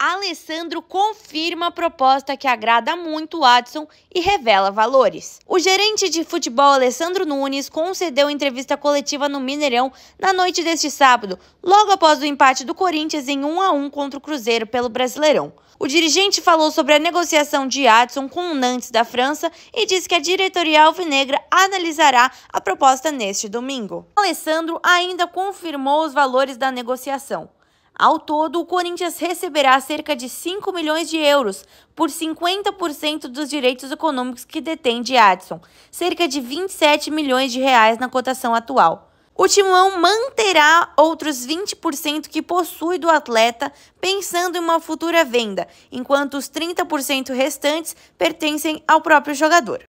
Alessandro confirma a proposta que agrada muito Adson e revela valores. O gerente de futebol Alessandro Nunes concedeu entrevista coletiva no Mineirão na noite deste sábado, logo após o empate do Corinthians em 1 a 1 contra o Cruzeiro pelo Brasileirão. O dirigente falou sobre a negociação de Adson com o Nantes da França e disse que a diretoria alvinegra analisará a proposta neste domingo. Alessandro ainda confirmou os valores da negociação. Ao todo, o Corinthians receberá cerca de 5 milhões de euros por 50% dos direitos econômicos que detém de Adson, cerca de 27 milhões de reais na cotação atual. O Timão manterá outros 20% que possui do atleta, pensando em uma futura venda, enquanto os 30% restantes pertencem ao próprio jogador.